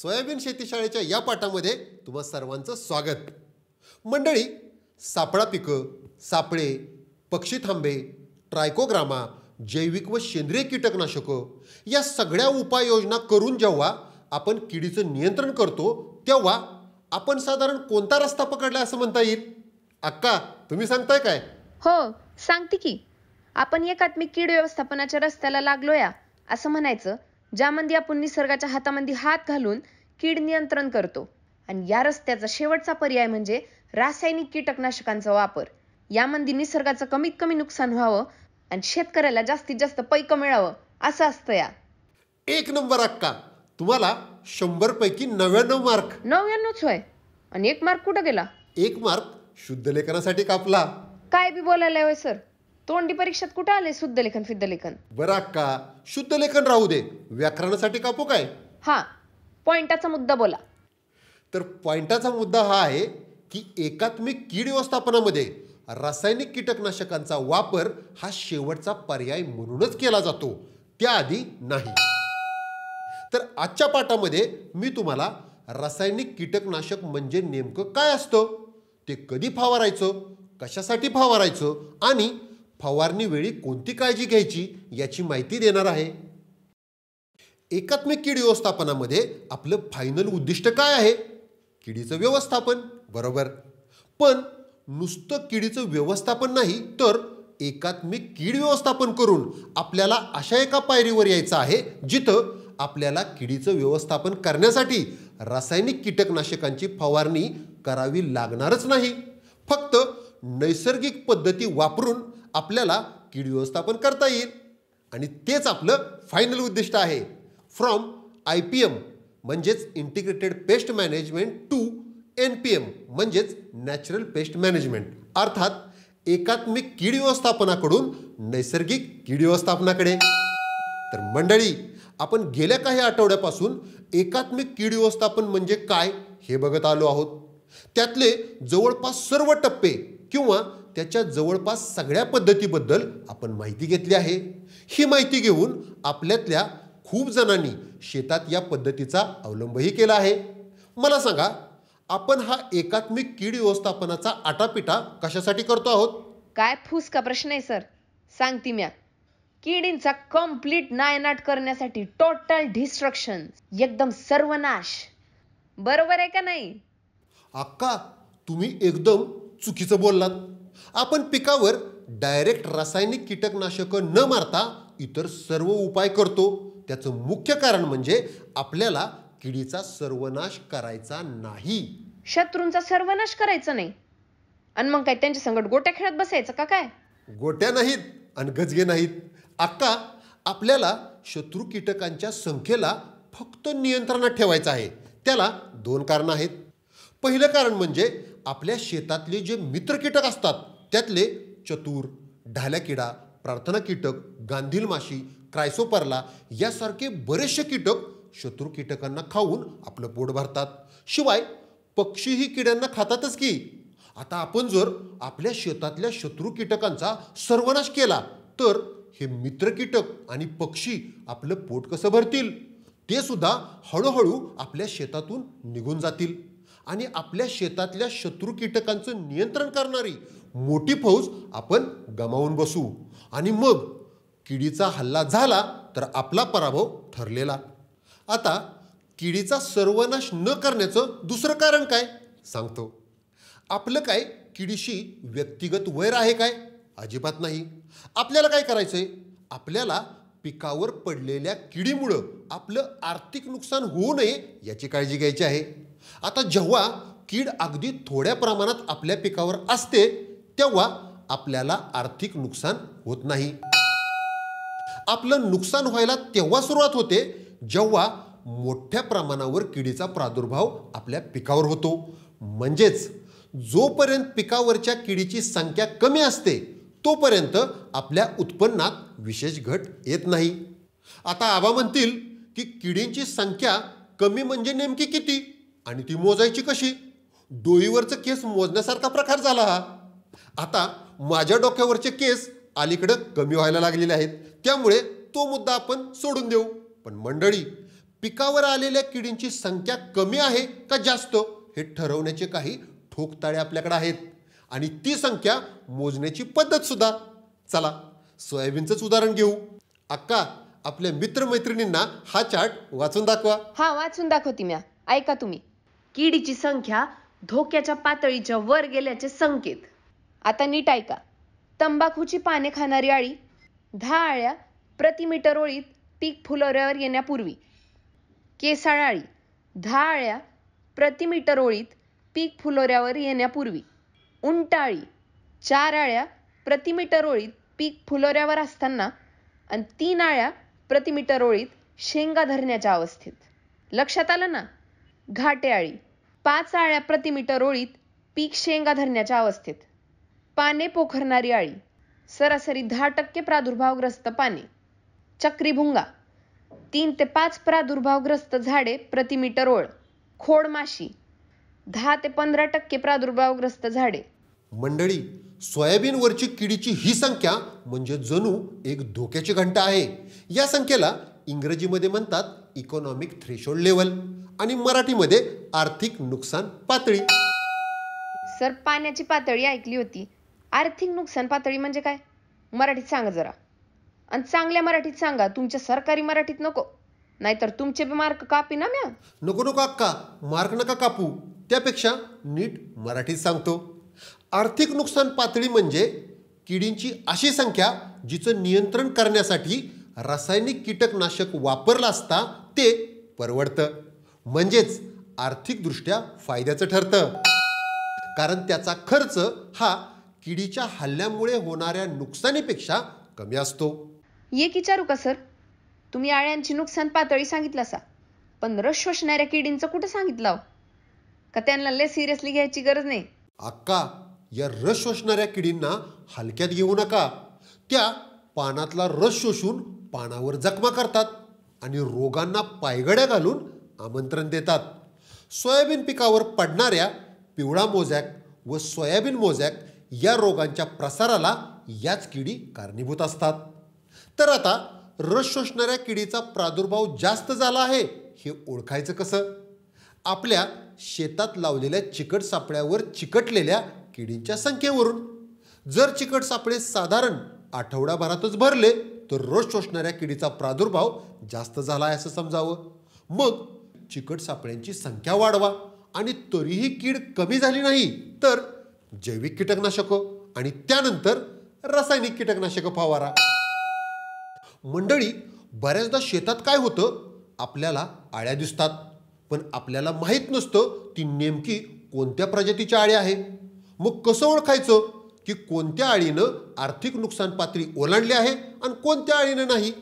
soybean शेतीशाळेच्या या पाठामध्ये तुम्हा सर्वांचं स्वागत मंडळी सापळा पिकं सापळे पक्षी थांबे ट्रायकोग्रामा जैविक व सेंद्रिय कीटकनाशकं या सगळ्या उपाययोजना करून जेव्हा आपण किडीचं नियंत्रण करतो तेव्हा आपण साधारण कोणता रस्ता पकडला असं म्हणता येईल अक्का तुम्ही सांगताय काय हो सांगते की आपण एकात्मिक कीड व्यवस्थापनाच्या रस्त्याला लागलो या असं म्हणायचं ज्यामध्ये आपण निसर्गाच्या हातामध्ये हात घालून कीड नियंत्रण करतो आणि या रस्त्याचा शेवटचा पर्याय म्हणजे रासायनिक कीटकनाशकांचा वापर यामध्ये निसर्गाचं कमीत कमी नुकसान व्हावं आणि शेतकऱ्याला जास्तीत जास्त पैक मिळावं असं असतं या एक नंबर अक्का तुम्हाला शंभर पैकी नव्याण्णव मार्क नव्याण्णवच होय आणि एक मार्क कुठं गेला एक मार्क शुद्ध लेखनासाठी कापला काय बी बोलायला होय सर तोंडी परीक्षेत कुठं आले शुद्ध लेखन शुद्ध लेखन बरं अक्का शुद्ध लेखन राहू दे व्याकरणासाठी कापू काय हा पॉइंटाचा मुद्दा बोला तर पॉइंटाचा मुद्दा हा आहे की एकात्मिक कीड व्यवस्थापनामध्ये रासायनिक कीटकनाशकांचा वापर हा शेवटचा पर्याय म्हणूनच केला जातो त्याआधी नाही तर आजच्या पाठामध्ये मी तुम्हाला रासायनिक कीटकनाशक म्हणजे नेमकं काय असतं ते कधी फवारायचं कशासाठी फवारायचं आणि फवारणीवेळी कोणती काळजी घ्यायची याची माहिती देणार आहे एकात्मिक कीड व्यवस्थापनामध्ये आपलं फायनल उद्दिष्ट काय आहे किडीचं व्यवस्थापन बरोबर पण नुसतं किडीचं व्यवस्थापन नाही तर एकात्मिक कीड व्यवस्थापन करून आपल्याला अशा एका पायरीवर यायचं आहे जिथं आपल्याला किडीचं व्यवस्थापन करण्यासाठी रासायनिक कीटकनाशकांची फवारणी करावी लागणारच नाही फक्त नैसर्गिक पद्धती वापरून आपल्याला कीड व्यवस्थापन करता येईल आणि तेच आपलं फायनल उद्दिष्ट आहे फ्रॉम आय पी एम म्हणजेच integrated pest management to N P M म्हणजेच नॅचरल पेस्ट मॅनेजमेंट अर्थात एकात्मिक कीड व्यवस्थापनाकडून नैसर्गिक कीड व्यवस्थापनाकडे तर मंडळी आपण गेल्या काही आठवड्यापासून एकात्मिक कीड व्यवस्थापन म्हणजे काय हे बघत आलो आहोत त्यातले जवळपास सर्व टप्पे किंवा त्याच्या जवळपास सगळ्या पद्धतीबद्दल आपण माहिती घेतली आहे ही माहिती घेऊन आपल्यातल्या खूप जणांनी शेतात या पद्धतीचा अवलंबही केला आहे मला सांगा आपण हा एकात्मिक कीड व्यवस्थापनाचा आटापिटा कशासाठी करतो आहोत काय फूस का प्रश्न आहे सर सांगती म्या किडींचा कम्प्लीट नायनाट करण्यासाठी टोटल डिस्ट्रक्शन एकदम सर्वनाश बरोबर आहे का नाही अक्का तुम्ही एकदम चुकीचं बोललात आपण पिकावर डायरेक्ट रासायनिक कीटकनाशक न मारता इतर सर्व उपाय करतो त्याचं मुख्य कारण म्हणजे आपल्याला किडीचा सर्वनाश करायचा नाही शत्रूंचा सर्वनाश करायचा नाही आणि मग काय त्यांच्या संगत गोट्या खेळत बसायचं का काय गोट्या नाहीत आणि गजगे नाहीत अक्का आपल्याला शत्रू कीटकांच्या संख्येला फक्त नियंत्रणात ठेवायचं आहे त्याला दोन कारण आहेत पहिलं कारण म्हणजे आपल्या शेतातले जे मित्र कीटक असतात त्यातले चतुर ढाल्या किडा प्रार्थना कीटक गांधील माशी क्रायसोपरला यासारखे बरेचसे कीटक शत्रू कीटकांना खाऊन आपलं पोट भरतात शिवाय पक्षीही किड्यांना खातातच की आता आपण जर आपल्या शेतातल्या शत्रू कीटकांचा सर्वनाश केला तर हे मित्र कीटक आणि पक्षी आपलं पोट कसं भरतील ते सुद्धा हळूहळू आपल्या शेतातून निघून जातील आणि आपल्या शेतातल्या शत्रू कीटकांचं नियंत्रण करणारी मोठी फौज आपण गमावून बसू आणि मग किडीचा हल्ला झाला तर आपला पराभव ठरलेला आता किडीचा सर्वनाश न करण्याचं दुसरं कारण काय सांगतो आपलं काय किडीशी व्यक्तिगत वैर आहे काय अजिबात नाही आपल्याला काय करायचं आहे आपल्याला पिकावर पडलेल्या किडीमुळं आपलं आर्थिक नुकसान होऊ नये याची काळजी घ्यायची आहे आता जेव्हा कीड अगदी थोड्या प्रमाणात आपल्या पिकावर असते तेव्हा आपल्याला आर्थिक नुकसान होत नाही आपलं नुकसान व्हायला तेव्हा सुरुवात होते जेव्हा मोठ्या प्रमाणावर किडीचा प्रादुर्भाव आपल्या पिकावर होतो म्हणजेच जोपर्यंत पिकावरच्या किडीची संख्या कमी असते तोपर्यंत आपल्या उत्पन्नात विशेष घट येत नाही आता आबा म्हणतील की किडींची संख्या कमी म्हणजे नेमकी किती आणि ती मोजायची कशी डोईवरचं केस मोजण्यासारखा प्रकार झाला हा आता माझ्या डोक्यावरचे केस अलीकडं कमी व्हायला लागलेले आहेत त्यामुळे तो मुद्दा आपण सोडून देऊ पण मंडळी पिकावर आलेल्या किडींची संख्या कमी आहे का जास्त हे ठरवण्याचे काही ठोकताळे आपल्याकडे आहेत आणि ती संख्या मोजण्याची पद्धत सुद्धा चला सोयाबीनच उदाहरण घेऊ अक्का आपल्या मित्रमैत्रिणींना हा चार्ट वाचून दाखवा हा वाचून दाखवते म्या ऐका तुम्ही किडीची संख्या धोक्याच्या पातळीच्या वर गेल्याचे संकेत आता नीट ऐका तंबाखूची पाने खाणारी आळी दहा आळ्या प्रति मीटर ओळीत पीक फुलोऱ्यावर येण्यापूर्वी केसाळ आळी दहा आळ्या प्रति मीटर ओळीत पीक फुलोऱ्यावर येण्यापूर्वी उंटाळी चार आळ्या प्रति मीटर ओळीत पीक फुलोऱ्यावर असताना आणि तीन आळ्या प्रति मीटर ओळीत शेंगा धरण्याच्या अवस्थेत लक्षात आलं ना घाटे आळी पाच आळ्या प्रति मीटर ओळीत पीक शेंगा धरण्याच्या अवस्थेत पाने पोखरणारी आळी सरासरी दहा टक्के प्रादुर्भावग्रस्त पाने चक्रीभुंगा तीन ते पाच प्रादुर्भावग्रस्त झाडे मीटर ओळ खोडमाशी दहा ते पंधरा टक्के प्रादुर्भावग्रस्त झाडे मंडळी सोयाबीनवरची किडीची ही संख्या म्हणजे जणू एक धोक्याची घंटा आहे या संख्येला इंग्रजीमध्ये म्हणतात इकॉनॉमिक थ्रेशोल्ड लेवल आणि मराठीमध्ये आर्थिक नुकसान पातळी सर पाण्याची पातळी ऐकली होती आर्थिक नुकसान पातळी म्हणजे काय मराठीत सांगा जरा आणि चांगल्या मराठीत सांगा तुमच्या सरकारी मराठीत नको नाहीतर तुमचे बी मार्क कापी ना म्या नको नको अक्का मार्क नका कापू त्यापेक्षा नीट मराठीत सांगतो आर्थिक नुकसान पातळी म्हणजे किडींची अशी संख्या जिचं नियंत्रण करण्यासाठी रासायनिक कीटकनाशक वापरलं असता ते परवडतं म्हणजेच आर्थिकदृष्ट्या फायद्याचं ठरतं कारण त्याचा खर्च हा किडीच्या हल्ल्यामुळे होणाऱ्या नुकसानीपेक्षा कमी असतो एक विचारू का सर तुम्ही आळ्यांची नुकसान पातळी सांगितलं पण रस शोषणाऱ्या किडींचं कुठं सांगितलं का त्यांना लय सिरियसली घ्यायची गरज नाही अक्का या रस शोषणाऱ्या किडींना हलक्यात घेऊ नका त्या पानातला रस शोषून पानावर जखमा करतात आणि रोगांना पायगड्या घालून आमंत्रण देतात सोयाबीन पिकावर पडणाऱ्या पिवळा मोजॅक व सोयाबीन मोजॅक या रोगांच्या प्रसाराला याच किडी कारणीभूत असतात तर आता रस शोषणाऱ्या किडीचा प्रादुर्भाव जास्त झाला आहे हे ओळखायचं कसं आपल्या शेतात लावलेल्या चिकट सापळ्यावर चिकटलेल्या किडींच्या संख्येवरून जर चिकट सापळे साधारण आठवडाभरातच भरले तर रस शोषणाऱ्या किडीचा प्रादुर्भाव जास्त झाला आहे असं समजावं मग चिकट सापळ्यांची संख्या वाढवा आणि तरीही कीड कमी झाली नाही तर जैविक कीटकनाशक आणि त्यानंतर रासायनिक कीटकनाशक फवारा मंडळी बऱ्याचदा शेतात काय होतं आपल्याला आळ्या दिसतात पण आपल्याला माहीत नसतं ती नेमकी कोणत्या प्रजातीच्या आळ्या आहे मग कसं ओळखायचं की कोणत्या आळीनं आर्थिक नुकसान पातळी ओलांडली आहे आणि कोणत्या आळीनं नाही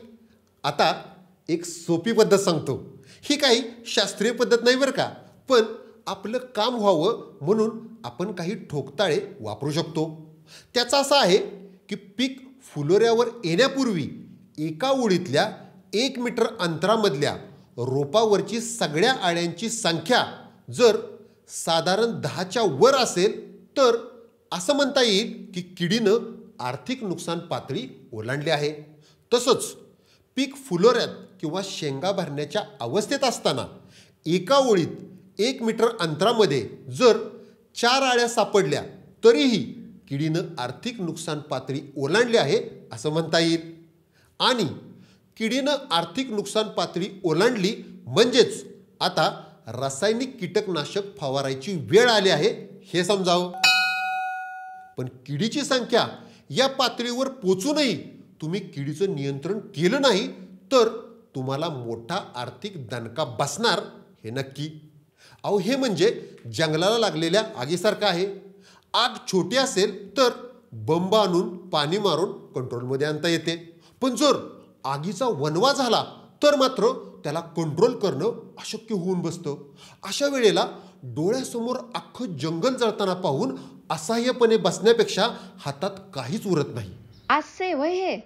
आता एक सोपी पद्धत सांगतो ही काही शास्त्रीय पद्धत नाही बरं का पण आपलं काम व्हावं म्हणून आपण काही ठोकताळे वापरू शकतो त्याचा असा आहे की पीक फुलोऱ्यावर येण्यापूर्वी एका ओळीतल्या एक मीटर अंतरामधल्या रोपावरची सगळ्या आळ्यांची संख्या जर साधारण दहाच्या वर असेल तर असं म्हणता येईल की किडीनं आर्थिक नुकसान पातळी ओलांडली आहे तसंच पीक फुलोऱ्यात किंवा शेंगा भरण्याच्या अवस्थेत असताना एका ओळीत एक मीटर अंतरामध्ये जर चार आळ्या सापडल्या तरीही किडीनं आर्थिक नुकसान पातळी ओलांडली आहे असं म्हणता येईल आणि किडीनं आर्थिक नुकसान पातळी ओलांडली म्हणजेच आता रासायनिक कीटकनाशक फवारायची वेळ आली आहे हे समजावं पण किडीची संख्या या पातळीवर पोचूनही तुम्ही किडीचं नियंत्रण केलं नाही तर तुम्हाला मोठा आर्थिक दणका बसणार हे नक्की अहो हे म्हणजे जंगलाला लागलेल्या आगीसारखं आहे आग छोटी असेल तर बंब आणून पाणी मारून कंट्रोलमध्ये आणता येते पण जर आगीचा वनवा झाला तर मात्र त्याला कंट्रोल करणं अशक्य होऊन बसतं अशा वेळेला डोळ्यासमोर अख्खं जंगल जळताना पाहून असहाय्यपणे बसण्यापेक्षा हातात काहीच उरत नाही असे वय हे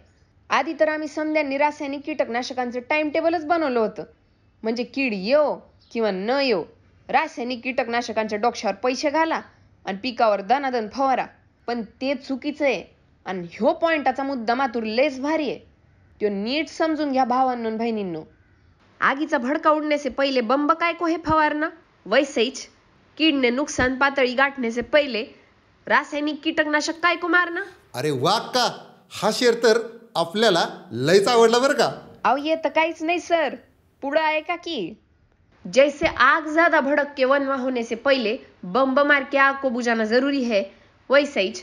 आधी तर आम्ही समध्या रासायनिक कीटकनाशकांचं टाइम टेबलच बनवलं होतं म्हणजे कीड येऊ किंवा न येऊ रासायनिक कीटकनाशकांच्या डोक्यावर पैसे घाला आणि पिकावर दनादन फवारा पण ते चुकीचं आहे आणि ह्यो पॉइंटाचा मुद्दा मातूर लेस भारी आहे त्यो नीट समजून घ्या भावांनो बहिणींनो आगीचा भडका उडण्याचे पहिले बंब काय को हे फवारणं वैसेच किडने नुकसान पातळी गाठण्याचे पहिले रासायनिक कीटकनाशक काय को मारणं अरे वा का हा शेर तर आपल्याला लयच आवडला बरं का अहो येत काहीच नाही सर पुढं आहे का की जैसे आग ज़्यादा भड़क के वन में होने से पहले बम मार के आग को बुझाना ज़रूरी है वैसे ही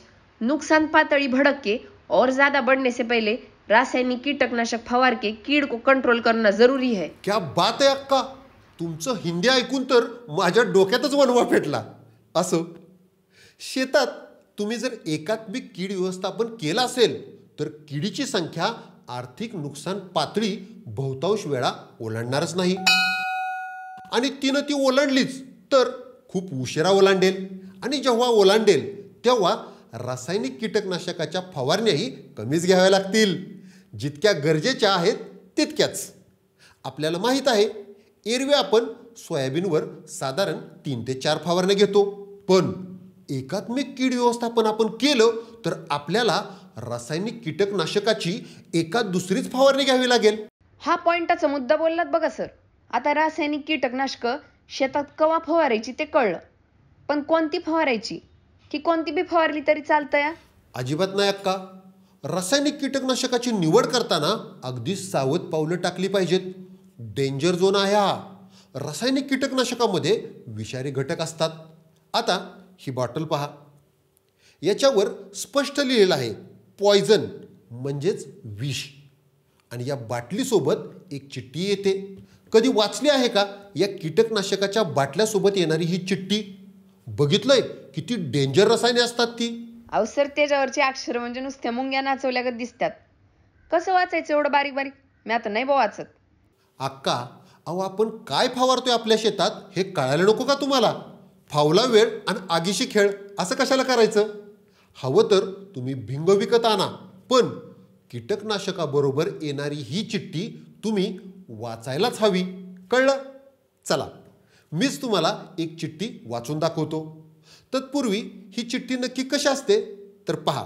नुकसान पातळी भड़क के और ज़्यादा बढ़ने से पहले रासायनिक कीटकनाशक फवार के कीड को कंट्रोल करना जरूरी है क्या बात है अक्का तुमचं हिंदी ऐकून तर माझ्या डोक्यातच वनवा पेटला असो शेतात तुम्ही जर एकात्मिक कीड व्यवस्थापन केलं असेल तर किडीची संख्या आर्थिक नुकसान पातळी बहुतांश वेळा ओलांडणारच नाही आणि तिनं ती ओलांडलीच तर खूप उशिरा ओलांडेल आणि जेव्हा ओलांडेल तेव्हा रासायनिक कीटकनाशकाच्या फवारण्याही कमीच घ्याव्या लागतील जितक्या गरजेच्या आहेत तितक्याच आपल्याला माहीत आहे एरवी आपण सोयाबीनवर साधारण तीन ते चार फवारण्या घेतो पण एकात्मिक कीड व्यवस्थापन आपण केलं तर आपल्याला रासायनिक कीटकनाशकाची एका दुसरीच फवारणी घ्यावी लागेल हा पॉइंटचा मुद्दा बोललात बघा सर आता रासायनिक कीटकनाशक शेतात कवा फवारायची ते कळलं पण कोणती फवारायची की कोणती बी फवारली तरी चालतं अजिबात नाही अक्का रासायनिक कीटकनाशकाची निवड करताना अगदी सावध पावलं टाकली पाहिजेत डेंजर झोन आहे हा रासायनिक कीटकनाशकामध्ये विषारी घटक असतात आता ही बॉटल पहा याच्यावर स्पष्ट लिहिलेलं आहे पॉयझन म्हणजेच विष आणि या बाटलीसोबत एक चिठ्ठी येते कधी वाचली आहे का या कीटकनाशकाच्या बाटल्यासोबत येणारी ही चिठ्ठी बघितलंय किती डेंजर रसायने असतात ती अहो सर त्याच्यावरची अक्षर म्हणजे नुसत्या मुंग्या नाचवल्यागत दिसतात कसं वाचायचं एवढं बारीक बारीक मी आता नाही वाचत अक्का अहो आपण काय फावरतोय आपल्या शेतात हे कळायला नको का तुम्हाला फावला वेळ आणि आगीशी खेळ असं कशाला करायचं हवं तर तुम्ही भिंग विकत आणा पण कीटकनाशकाबरोबर येणारी ही चिठ्ठी तुम्ही वाचायलाच हवी कळलं चला मीच तुम्हाला एक चिठ्ठी वाचून दाखवतो तत्पूर्वी ही चिठ्ठी नक्की कशी असते तर पहा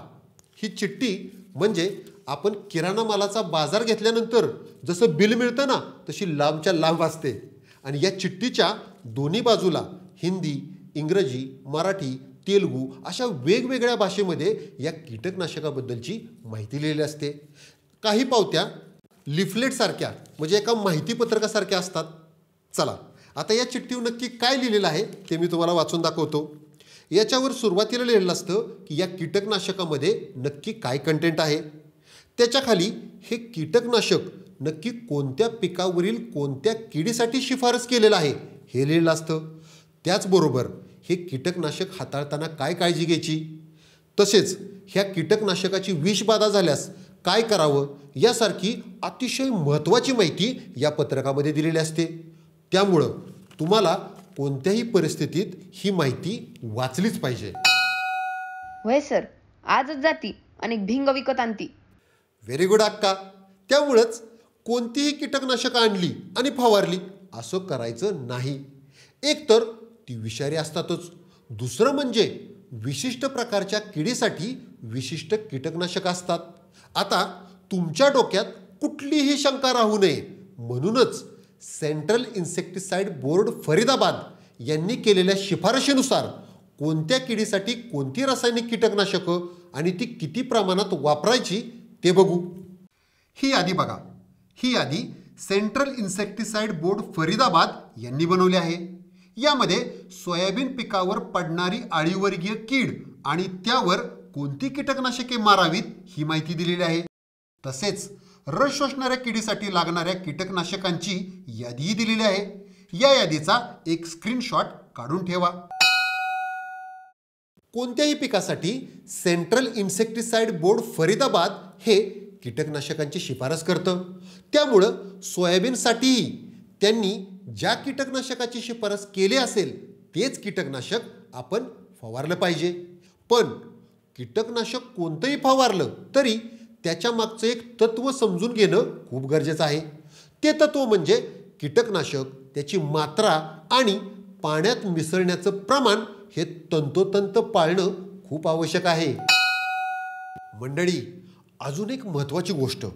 ही चिठ्ठी म्हणजे आपण किराणा मालाचा बाजार घेतल्यानंतर जसं बिल मिळतं ना तशी लांबच्या लांब असते आणि या चिठ्ठीच्या दोन्ही बाजूला हिंदी इंग्रजी मराठी तेलगू अशा वेगवेगळ्या भाषेमध्ये या कीटकनाशकाबद्दलची माहिती लिहिली असते काही पावत्या लिफलेटसारख्या म्हणजे एका माहितीपत्रकासारख्या असतात चला आता या चिठ्ठीवर नक्की काय लिहिलेलं आहे ते मी तुम्हाला वाचून दाखवतो याच्यावर सुरुवातीला लिहिलेलं असतं की या कीटकनाशकामध्ये नक्की काय कंटेंट आहे त्याच्याखाली हे कीटकनाशक नक्की कोणत्या पिकावरील कोणत्या किडीसाठी शिफारस केलेलं आहे हे लिहिलेलं असतं त्याचबरोबर हे कीटकनाशक हाताळताना काय काळजी घ्यायची तसेच ह्या कीटकनाशकाची विषबाधा झाल्यास काय करावं यासारखी अतिशय महत्त्वाची माहिती या पत्रकामध्ये दिलेली असते त्यामुळं तुम्हाला कोणत्याही परिस्थितीत ही माहिती वाचलीच पाहिजे वय सर आजच जाती आणि भिंग विकत आणती व्हेरी गुड अक्का त्यामुळंच कोणतीही कीटकनाशकं आणली आणि फवारली असं करायचं नाही एकतर ती विषारी असतातच दुसरं म्हणजे विशिष्ट प्रकारच्या किडीसाठी विशिष्ट कीटकनाशक असतात आता तुमच्या डोक्यात कुठलीही शंका राहू नये म्हणूनच सेंट्रल इन्सेक्टिसाइड बोर्ड फरीदाबाद यांनी केलेल्या शिफारशीनुसार कोणत्या किडीसाठी कोणती रासायनिक कीटकनाशकं आणि ती किती प्रमाणात वापरायची ते बघू ही यादी बघा ही यादी सेंट्रल इन्सेक्टिसाइड बोर्ड फरीदाबाद यांनी बनवली आहे यामध्ये सोयाबीन पिकावर पडणारी आळीवर्गीय कीड आणि त्यावर कोणती कीटकनाशके मारावीत ही माहिती दिलेली आहे तसेच रस शोषणाऱ्या किडीसाठी लागणाऱ्या कीटकनाशकांची यादीही दिलेली आहे या यादीचा एक स्क्रीनशॉट काढून ठेवा कोणत्याही पिकासाठी सेंट्रल इन्सेक्टिसाइड बोर्ड फरीदाबाद हे कीटकनाशकांची शिफारस करतं त्यामुळं सोयाबीनसाठीही त्यांनी ज्या कीटकनाशकाची शिफारस केली असेल तेच कीटकनाशक आपण फवारलं पाहिजे पण कीटकनाशक कोणतंही फवारलं तरी त्याच्या मागचं एक तत्त्व समजून घेणं खूप गरजेचं आहे ते तत्त्व म्हणजे कीटकनाशक त्याची मात्रा आणि पाण्यात मिसळण्याचं प्रमाण हे तंतोतंत पाळणं खूप आवश्यक आहे मंडळी अजून एक महत्त्वाची गोष्ट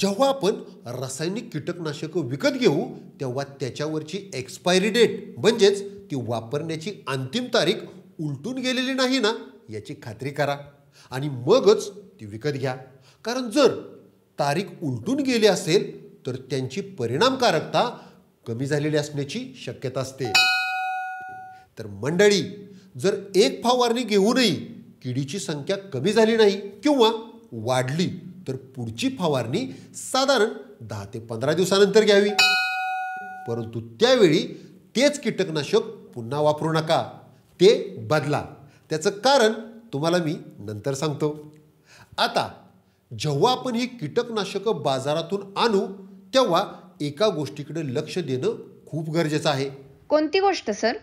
जेव्हा आपण रासायनिक कीटकनाशकं विकत घेऊ तेव्हा त्याच्यावरची एक्सपायरी डेट म्हणजेच ती वापरण्याची अंतिम तारीख उलटून गेलेली नाही ना याची खात्री करा आणि मगच ती विकत घ्या कारण जर तारीख उलटून गेली असेल तर त्यांची परिणामकारकता कमी झालेली असण्याची शक्यता असते तर मंडळी जर एक फवारणी घेऊनही किडीची संख्या कमी झाली नाही किंवा वाढली तर पुढची फवारणी साधारण दहा ते पंधरा दिवसानंतर घ्यावी परंतु त्यावेळी तेच कीटकनाशक पुन्हा वापरू नका ते बदला त्याचं कारण तुम्हाला मी नंतर सांगतो आता जेव्हा आपण ही कीटकनाशक बाजारातून आणू तेव्हा एका गोष्टीकडे लक्ष देणं खूप गरजेचं आहे कोणती गोष्ट सर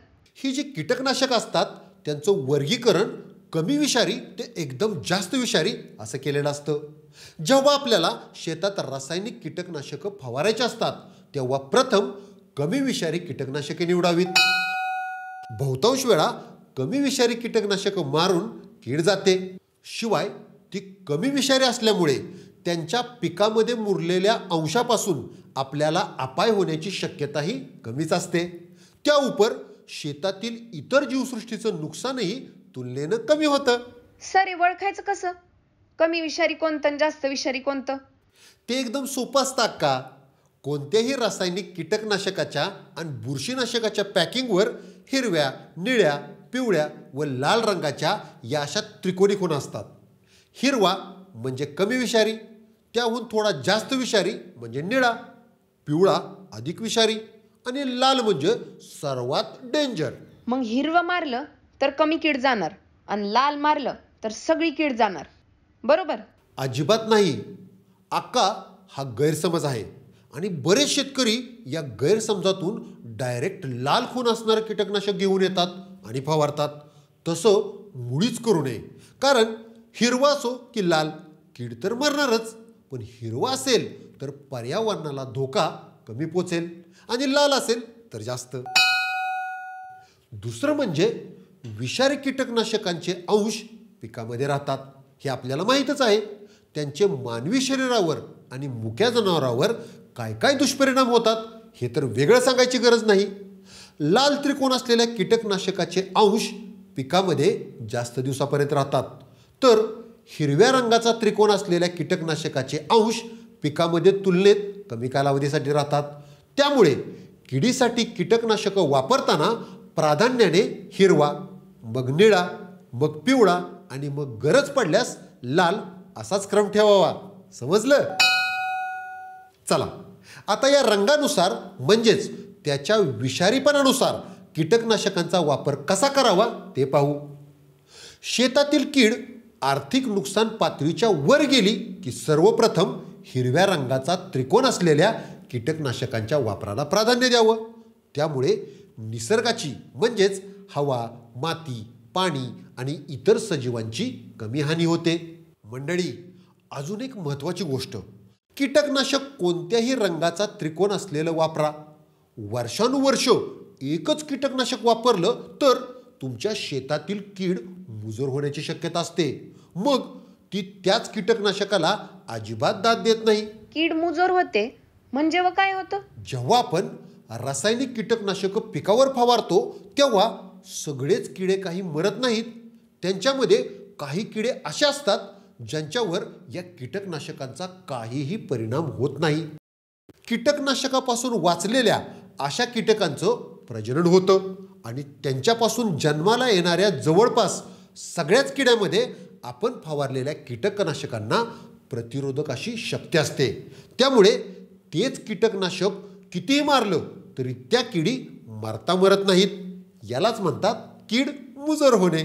ही जी कीटकनाशक असतात त्यांचं वर्गीकरण कमी विषारी ते एकदम जास्त विषारी असं केलेलं असतं जेव्हा आपल्याला शेतात रासायनिक कीटकनाशकं फवारायचे असतात तेव्हा प्रथम कमी विषारी कीटकनाशके निवडावीत बहुतांश वेळा कमी विषारी कीटकनाशक मारून कीड जाते शिवाय ती कमी विषारी असल्यामुळे त्यांच्या पिकामध्ये मुरलेल्या अंशापासून आपल्याला अपाय होण्याची शक्यताही कमीच असते त्या उपर शेतातील इतर जीवसृष्टीचं नुकसानही तुलनेनं कमी होतं सर ओळखायचं कसं कमी विषारी कोणतं जास्त विषारी कोणतं ते एकदम सोपं असतात का कोणत्याही रासायनिक कीटकनाशकाच्या आणि बुरशीनाशकाच्या पॅकिंगवर हिरव्या निळ्या पिवळ्या व लाल रंगाच्या या अशा त्रिकोणी खुणा असतात हिरवा म्हणजे कमी विषारी त्याहून थोडा जास्त विषारी म्हणजे निळा पिवळा अधिक विषारी आणि लाल म्हणजे सर्वात डेंजर मग हिरवं मारलं तर कमी कीड जाणार आणि लाल मारलं तर सगळी कीड जाणार बरोबर अजिबात नाही अक्का हा गैरसमज आहे आणि बरेच शेतकरी या गैरसमजातून डायरेक्ट लाल खून असणारं कीटकनाशक घेऊन येतात आणि फवारतात तसं मुळीच करू नये कारण हिरवा असो की लाल कीड तर मरणारच पण हिरवा असेल तर पर्यावरणाला धोका कमी पोचेल आणि लाल असेल तर जास्त दुसरं म्हणजे विषारी कीटकनाशकांचे अंश पिकामध्ये राहतात हे आपल्याला माहीतच आहे त्यांचे मानवी शरीरावर आणि मुक्या जनावरांवर काय काय दुष्परिणाम होतात हे तर वेगळं सांगायची गरज नाही लाल त्रिकोण असलेल्या कीटकनाशकाचे अंश पिकामध्ये जास्त दिवसापर्यंत राहतात तर हिरव्या रंगाचा त्रिकोण असलेल्या कीटकनाशकाचे अंश पिकामध्ये तुलनेत कमी कालावधीसाठी राहतात त्यामुळे किडीसाठी कीटकनाशकं वापरताना प्राधान्याने हिरवा मग निळा मग पिवळा आणि मग गरज पडल्यास लाल असाच क्रम ठेवावा समजलं चला आता या रंगानुसार म्हणजेच त्याच्या विषारीपणानुसार कीटकनाशकांचा वापर कसा करावा ते पाहू शेतातील कीड आर्थिक नुकसान पातळीच्या वर गेली की सर्वप्रथम हिरव्या रंगाचा त्रिकोण असलेल्या कीटकनाशकांच्या वापराला प्राधान्य द्यावं त्यामुळे निसर्गाची म्हणजेच हवा माती पाणी आणि इतर सजीवांची कमी हानी होते मंडळी अजून एक महत्त्वाची गोष्ट कीटकनाशक कोणत्याही रंगाचा त्रिकोण असलेलं वापरा वर्षानुवर्ष एकच कीटकनाशक वापरलं तर तुमच्या शेतातील कीड मुजर होण्याची शक्यता असते मग ती त्याच कीटकनाशकाला अजिबात दाद देत नाही कीड मुजोर होते म्हणजे व काय होतं जेव्हा आपण रासायनिक कीटकनाशक पिकावर फवारतो तेव्हा सगळेच किडे काही मरत नाहीत त्यांच्यामध्ये काही किडे असे असतात ज्यांच्यावर या कीटकनाशकांचा काहीही परिणाम होत नाही कीटकनाशकापासून वाचलेल्या अशा कीटकांचं प्रजनन होतं आणि त्यांच्यापासून जन्माला येणाऱ्या जवळपास सगळ्याच किड्यामध्ये आपण फवारलेल्या कीटकनाशकांना प्रतिरोधक अशी शक्ती असते त्यामुळे तेच कीटकनाशक कितीही मारलं तरी त्या किडी मरता मरत नाहीत यालाच म्हणतात कीड मुजर होणे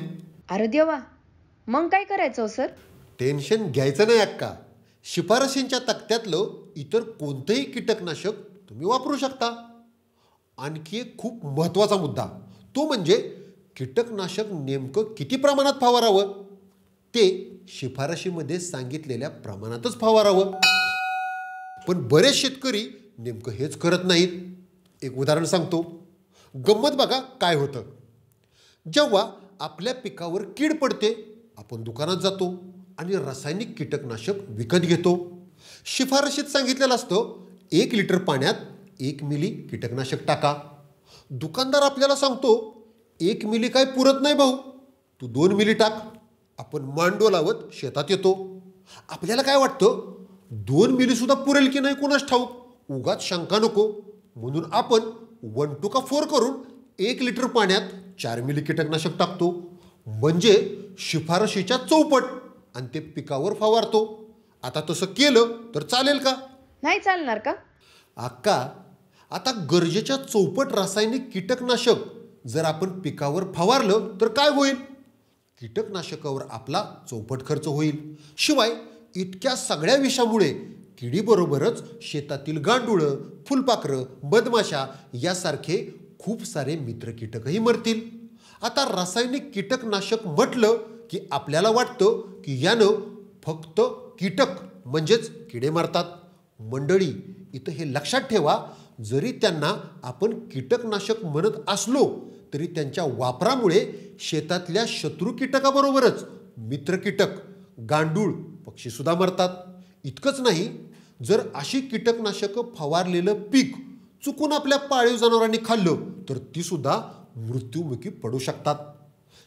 अरे देवा मग काय करायचं हो, सर टेन्शन घ्यायचं नाही अक्का शिफारशींच्या तक्त्यातलं इतर कोणतंही कीटकनाशक तुम्ही वापरू शकता आणखी एक खूप महत्त्वाचा मुद्दा तो म्हणजे कीटकनाशक नेमकं किती प्रमाणात फवारावं ते शिफारशीमध्ये सांगितलेल्या प्रमाणातच फवारावं पण बरेच शेतकरी नेमकं हेच करत नाहीत एक उदाहरण सांगतो गंमत बघा काय होतं जेव्हा आपल्या पिकावर कीड पडते आपण दुकानात जातो आणि रासायनिक कीटकनाशक विकत घेतो शिफारशीत सांगितलेलं असतं एक लिटर पाण्यात एक मिली कीटकनाशक टाका दुकानदार आपल्याला सांगतो एक मिली काय पुरत नाही भाऊ तू दोन मिली टाक आपण मांडो लावत शेतात येतो आपल्याला काय वाटतं दोन मिलीसुद्धा पुरेल की नाही कोणास ठाऊक उगाच शंका नको म्हणून आपण वन टू का फोर करून एक लिटर पाण्यात चार मिली कीटकनाशक टाकतो म्हणजे शिफारशीच्या चौपट आणि ते पिकावर फवारतो आता तसं केलं तर चालेल का नाही चालणार का अक्का आता गरजेच्या चौपट रासायनिक कीटकनाशक जर आपण पिकावर फवारलं तर काय होईल कीटकनाशकावर आपला चौपट खर्च होईल शिवाय इतक्या सगळ्या विषामुळे किडीबरोबरच शेतातील गांडूळं फुलपाखरं बदमाशा यासारखे खूप सारे मित्र कीटकही मरतील आता रासायनिक कीटकनाशक म्हटलं की आपल्याला वाटतं की यानं फक्त कीटक म्हणजेच किडे मारतात मंडळी इथं हे लक्षात ठेवा जरी त्यांना आपण कीटकनाशक म्हणत असलो तरी त्यांच्या वापरामुळे शेतातल्या शत्रू कीटकाबरोबरच मित्र कीटक गांडूळ पक्षीसुद्धा मरतात इतकंच नाही जर अशी कीटकनाशकं फवारलेलं पीक चुकून आपल्या पाळीव जनावरांनी खाल्लं तर तीसुद्धा मृत्युमुखी पडू शकतात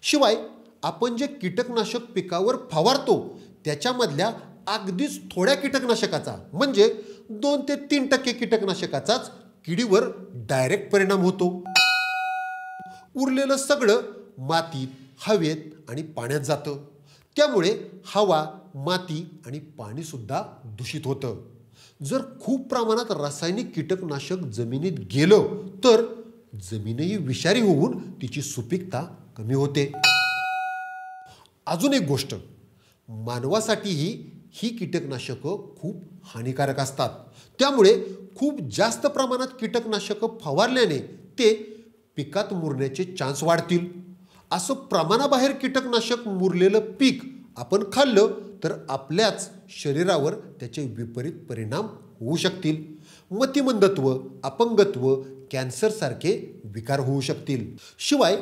शिवाय आपण जे कीटकनाशक पिकावर फवारतो त्याच्यामधल्या अगदीच थोड्या कीटकनाशकाचा म्हणजे दोन ते तीन टक्के कीटकनाशकाचाच किडीवर डायरेक्ट परिणाम होतो उरलेलं सगळं मातीत हवेत आणि पाण्यात जातं त्यामुळे हवा माती आणि पाणीसुद्धा दूषित होतं जर खूप प्रमाणात रासायनिक कीटकनाशक जमिनीत गेलं तर जमीनही विषारी होऊन तिची सुपीकता कमी होते अजून एक गोष्ट मानवासाठीही ही कीटकनाशकं खूप हानिकारक असतात त्यामुळे खूप जास्त प्रमाणात कीटकनाशकं फवारल्याने ते पिकात मुरण्याचे चान्स वाढतील असं प्रमाणाबाहेर कीटकनाशक मुरलेलं पीक आपण खाल्लं तर आपल्याच शरीरावर त्याचे विपरीत परिणाम होऊ शकतील मतिमंदत्व अपंगत्व कॅन्सरसारखे विकार होऊ शकतील शिवाय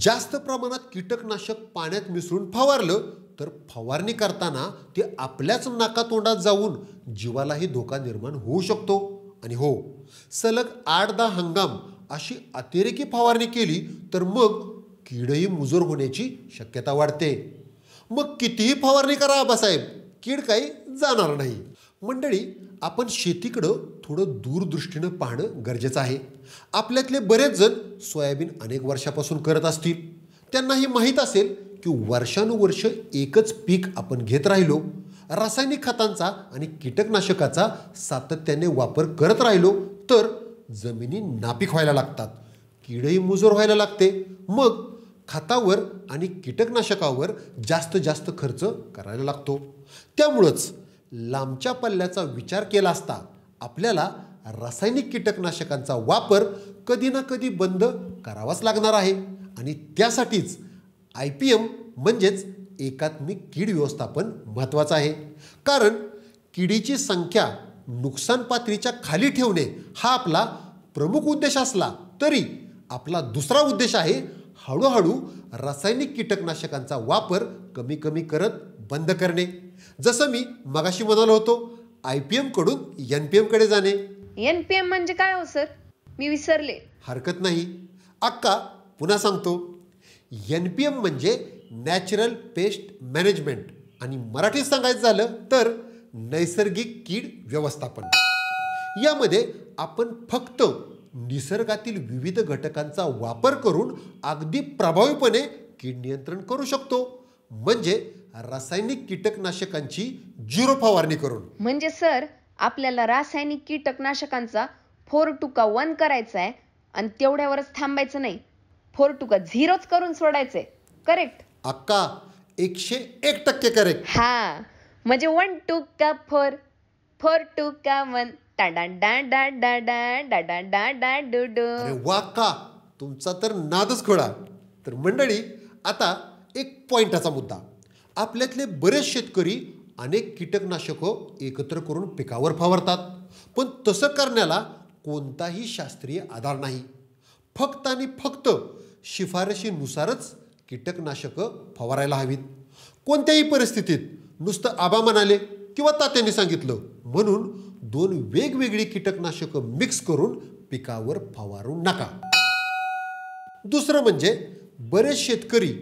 जास्त प्रमाणात कीटकनाशक पाण्यात मिसळून फवारलं तर फवारणी करताना ते आपल्याच नाकातोंडात जाऊन जीवालाही धोका निर्माण होऊ शकतो आणि हो सलग आठ दहा हंगाम अशी अतिरेकी फवारणी केली तर मग कीडही मुजोर होण्याची शक्यता वाढते मग कितीही फवारणी करा आबासाहेब कीड काही जाणार नाही मंडळी आपण शेतीकडं थोडं दूरदृष्टीनं पाहणं गरजेचं आहे आपल्यातले बरेच जण सोयाबीन अनेक वर्षापासून करत असतील त्यांना माहीत असेल की वर्षानुवर्ष एकच पीक आपण घेत राहिलो रासायनिक खतांचा आणि कीटकनाशकाचा सातत्याने वापर करत राहिलो तर जमिनी नापीक व्हायला लागतात किडही मुजोर व्हायला लागते मग खतावर आणि कीटकनाशकावर जास्त जास्त खर्च करायला लागतो त्यामुळंच लांबच्या पल्ल्याचा विचार केला असता आपल्याला रासायनिक कीटकनाशकांचा वापर कधी ना कधी बंद करावाच लागणार आहे आणि त्यासाठीच आय पी एम म्हणजेच एकात्मिक कीड व्यवस्थापन महत्त्वाचं आहे कारण किडीची संख्या नुकसान पातळीच्या खाली ठेवणे हा आपला प्रमुख उद्देश असला तरी आपला दुसरा उद्देश आहे हळूहळू रासायनिक कीटकनाशकांचा वापर कमी कमी करत बंद करणे जसं मी मगाशी म्हणालो होतो आय पी कडून एन पी कडे जाणे एन पी एम म्हणजे काय हो सर मी विसरले हरकत नाही अक्का पुन्हा सांगतो एन पी एम म्हणजे नॅचरल पेस्ट मॅनेजमेंट आणि मराठीत सांगायचं झालं तर नैसर्गिक कीड व्यवस्थापन यामध्ये आपण फक्त निसर्गातील विविध घटकांचा वापर करून अगदी प्रभावीपणे कीड नियंत्रण करू शकतो म्हणजे रासायनिक कीटकनाशकांची झिरो फवारणी करून म्हणजे सर आपल्याला रासायनिक कीटकनाशकांचा फोर टू का वन करायचा आहे आणि तेवढ्यावरच थांबायचं नाही फोर टू का झिरोच करून सोडायचे करेक्ट अक्का एकशे एक टक्के करेक्ट हा म्हणजे वन टू का फोर फोर टू का वन टाडा तुमचा तर नादच खोडा तर मंडळी आता एक पॉइंटाचा मुद्दा आपल्यातले बरेच शेतकरी अनेक कीटकनाशक एकत्र करून पिकावर फावरतात पण तसं करण्याला कोणताही शास्त्रीय आधार नाही फक्त आणि फक्त शिफारशीनुसारच कीटकनाशकं फवारायला हवीत कोणत्याही परिस्थितीत नुसतं आबा म्हणाले किंवा तात्याने सांगितलं म्हणून दोन वेगवेगळी कीटकनाशकं मिक्स करून पिकावर फवारू नका दुसरं म्हणजे बरेच शेतकरी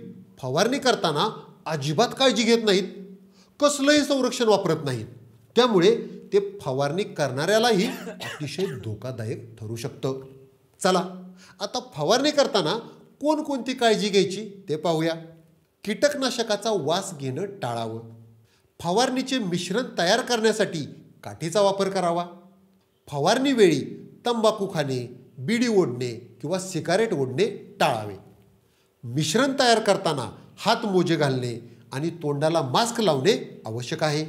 फवारणी करताना अजिबात काळजी घेत नाहीत कसलंही संरक्षण वापरत नाहीत त्यामुळे ते फवारणी करणाऱ्यालाही अतिशय धोकादायक ठरू शकतं चला आता फवारणी करताना कोणकोणती काळजी घ्यायची ते पाहूया कीटकनाशकाचा वास घेणं टाळावं फवारणीचे मिश्रण तयार करण्यासाठी काठीचा वापर करावा फवारणीवेळी तंबाखू खाणे बिडी ओढणे किंवा सिगारेट ओढणे टाळावे मिश्रण तयार करताना हात मोजे घालणे आणि तोंडाला मास्क लावणे आवश्यक आहे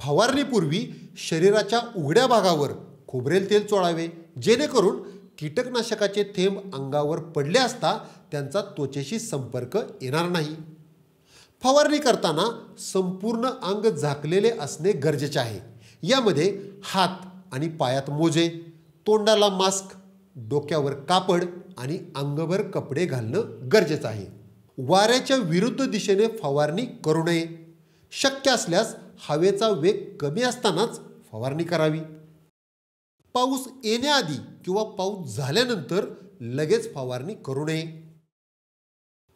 फवारणीपूर्वी शरीराच्या उघड्या भागावर खोबरेल तेल चोळावे जेणेकरून कीटकनाशकाचे थेंब अंगावर पडले असता त्यांचा त्वचेशी संपर्क येणार नाही फवारणी करताना संपूर्ण अंग झाकलेले असणे गरजेचे आहे यामध्ये हात आणि पायात मोजे तोंडाला मास्क डोक्यावर कापड आणि अंगभर कपडे घालणं गरजेचं आहे वाऱ्याच्या विरुद्ध दिशेने फवारणी करू नये शक्य असल्यास हवेचा वेग कमी असतानाच फवारणी करावी पाऊस येण्याआधी किंवा पाऊस झाल्यानंतर लगेच फवारणी करू नये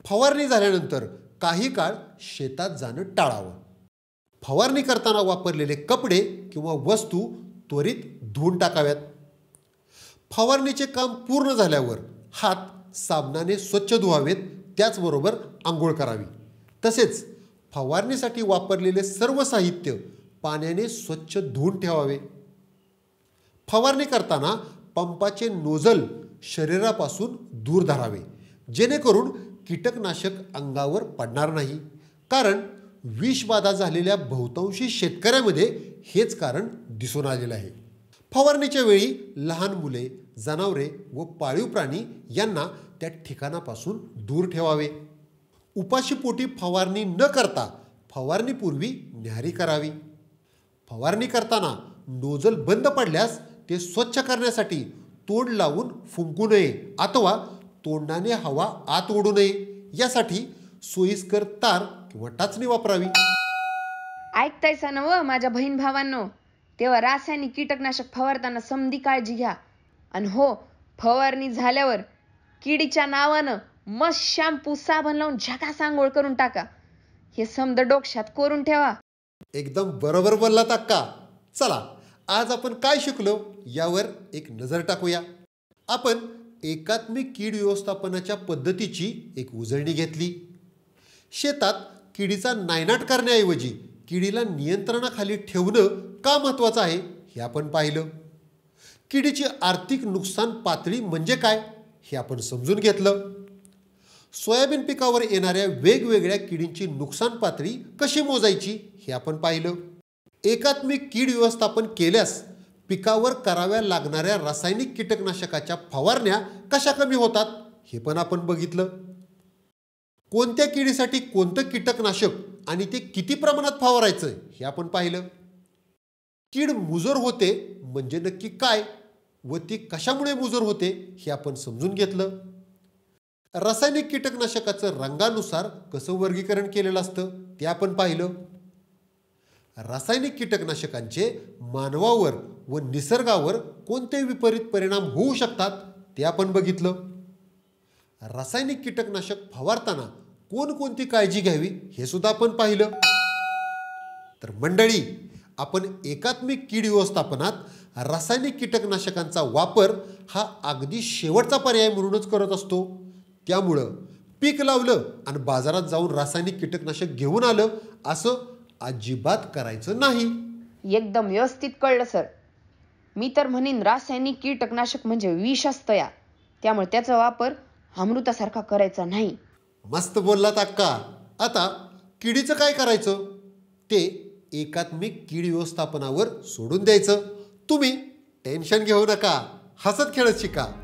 फवारणी झाल्यानंतर काही काळ शेतात जाणं टाळावं फवारणी करताना वापरलेले कपडे किंवा वस्तू त्वरित धुवून टाकाव्यात फवारणीचे काम पूर्ण झाल्यावर हात साबणाने स्वच्छ धुवावेत त्याचबरोबर आंघोळ करावी तसेच फवारणीसाठी वापरलेले सर्व साहित्य पाण्याने स्वच्छ धुवून ठेवावे फवारणी करताना पंपाचे नोझल शरीरापासून दूर धरावे जेणेकरून कीटकनाशक अंगावर पडणार नाही कारण विषबाधा झालेल्या बहुतांशी शेतकऱ्यामध्ये हेच कारण दिसून आलेलं आहे फवारणीच्या वेळी लहान मुले जनावरे व पाळीव प्राणी यांना त्या ठिकाणापासून दूर ठेवावे उपाशीपोटी फवारणी न करता फवारणीपूर्वी न्यारी करावी फवारणी करताना नोजल बंद पडल्यास ते स्वच्छ करण्यासाठी तोंड लावून फुंकू नये अथवा तोंडाने हवा आत ओढू नये यासाठी सोयीस्कर तार किंवा टाचणी वापरावी ऐकताय ना व माझ्या बहीण भावांनो तेव्हा रासायनिक कीटकनाशक फवारताना समधी काळजी घ्या आणि हो फवारणी झाल्यावर किडीच्या नावानं मस्त शॅम्पू साबण लावून झकास आंघोळ करून टाका हे समद डोक्यात करून ठेवा एकदम बरोबर बोलला ताक्का चला आज आपण काय शिकलो यावर एक नजर टाकूया आपण एकात्मिक कीड व्यवस्थापनाच्या पद्धतीची एक उजळणी घेतली शेतात किडीचा नायनाट करण्याऐवजी किडीला नियंत्रणाखाली ठेवणं का महत्त्वाचं आहे हे आपण पाहिलं किडीची आर्थिक नुकसान पातळी म्हणजे काय हे आपण समजून घेतलं सोयाबीन पिकावर येणाऱ्या वेगवेगळ्या किडींची नुकसान पातळी कशी मोजायची हे आपण पाहिलं एकात्मिक कीड व्यवस्थापन केल्यास पिकावर कराव्या लागणाऱ्या रासायनिक कीटकनाशकाच्या फवारण्या कशा कमी होतात हे पण आपण बघितलं कोणत्या किडीसाठी कोणतं कीटकनाशक आणि ते किती प्रमाणात फवारायचं हे आपण पाहिलं कीड मुजोर होते म्हणजे नक्की काय व ती कशामुळे मुजर होते हे आपण समजून घेतलं रासायनिक कीटकनाशकाचं रंगानुसार कसं वर्गीकरण केलेलं असतं ते आपण पाहिलं रासायनिक कीटकनाशकांचे मानवावर व निसर्गावर कोणते विपरीत परिणाम होऊ शकतात ते आपण बघितलं रासायनिक कीटकनाशक फवारताना कोणकोणती काळजी घ्यावी हे सुद्धा आपण पाहिलं तर मंडळी आपण एकात्मिक कीड व्यवस्थापनात रासायनिक कीटकनाशकांचा वापर हा अगदी शेवटचा पर्याय म्हणूनच करत असतो त्यामुळं पीक लावलं आणि बाजारात जाऊन रासायनिक कीटकनाशक घेऊन आलं असं अजिबात करायचं नाही एकदम व्यवस्थित कळलं सर मी तर म्हणेन रासायनिक कीटकनाशक म्हणजे विष असतं या त्यामुळे त्याचा वापर अमृतासारखा करायचा नाही मस्त बोललात अक्का आता किडीचं काय करायचं ते एकात्मिक कीड व्यवस्थापनावर सोडून द्यायचं तुम्ही टेन्शन घेऊ नका हसत खेळत शिका